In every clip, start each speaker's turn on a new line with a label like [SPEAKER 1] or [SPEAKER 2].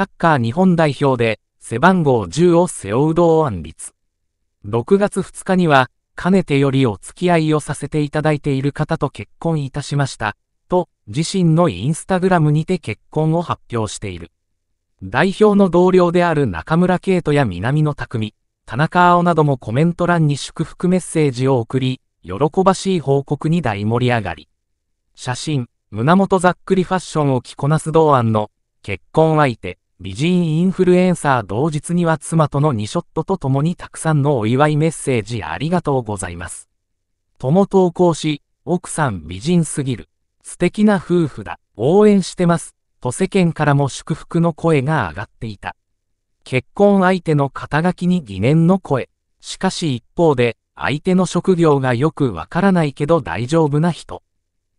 [SPEAKER 1] サッカー日本代表で背番号10を背負う堂安律。6月2日には、かねてよりお付き合いをさせていただいている方と結婚いたしました、と自身のインスタグラムにて結婚を発表している。代表の同僚である中村圭人や南野拓実、田中青などもコメント欄に祝福メッセージを送り、喜ばしい報告に大盛り上がり。写真、胸元ざっくりファッションを着こなす堂安の、結婚相手、美人インフルエンサー同日には妻との2ショットと共にたくさんのお祝いメッセージありがとうございます。とも投稿し、奥さん美人すぎる。素敵な夫婦だ。応援してます。と世間からも祝福の声が上がっていた。結婚相手の肩書きに疑念の声。しかし一方で、相手の職業がよくわからないけど大丈夫な人。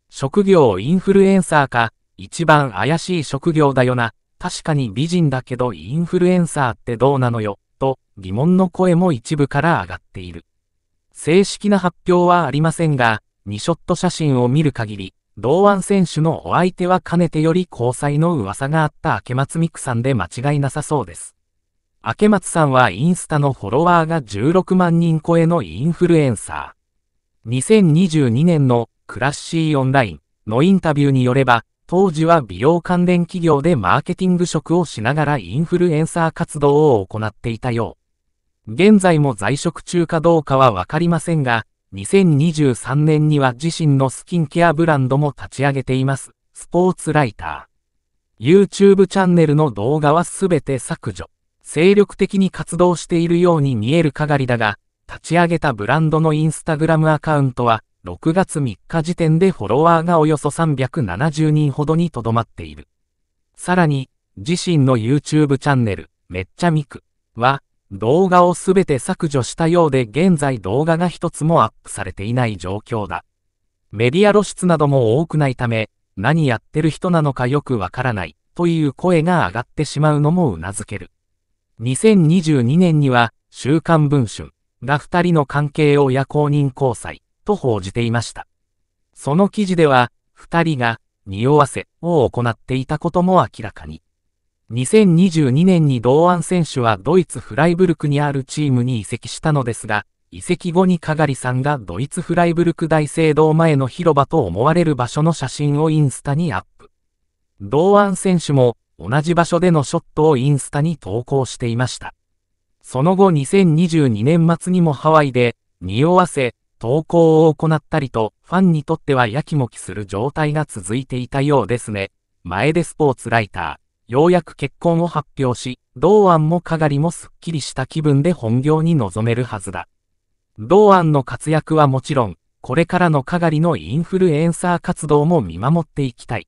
[SPEAKER 1] 職業インフルエンサーか、一番怪しい職業だよな、確かに美人だけどインフルエンサーってどうなのよ、と疑問の声も一部から上がっている。正式な発表はありませんが、2ショット写真を見る限り、同腕選手のお相手はかねてより交際の噂があった明松美久さんで間違いなさそうです。明松さんはインスタのフォロワーが16万人超えのインフルエンサー。2022年のクラッシーオンラインのインタビューによれば、当時は美容関連企業でマーケティング職をしながらインフルエンサー活動を行っていたよう。現在も在職中かどうかはわかりませんが、2023年には自身のスキンケアブランドも立ち上げています。スポーツライター。YouTube チャンネルの動画はすべて削除。精力的に活動しているように見えるかがりだが、立ち上げたブランドのインスタグラムアカウントは、6月3日時点でフォロワーがおよそ370人ほどにとどまっている。さらに、自身の YouTube チャンネル、めっちゃみくは、動画をすべて削除したようで現在動画が一つもアップされていない状況だ。メディア露出なども多くないため、何やってる人なのかよくわからない、という声が上がってしまうのも頷ける。2022年には、週刊文春が二人の関係を夜公認交際。と報じていました。その記事では、二人が、匂わせを行っていたことも明らかに。2022年に同安選手はドイツフライブルクにあるチームに移籍したのですが、移籍後にかがりさんがドイツフライブルク大聖堂前の広場と思われる場所の写真をインスタにアップ。同安選手も同じ場所でのショットをインスタに投稿していました。その後2022年末にもハワイで、匂わせ投稿を行ったりと、ファンにとってはやきもきする状態が続いていたようですね。前でスポーツライター、ようやく結婚を発表し、同案もかがりもすっきりした気分で本業に臨めるはずだ。同案の活躍はもちろん、これからのかがりのインフルエンサー活動も見守っていきたい。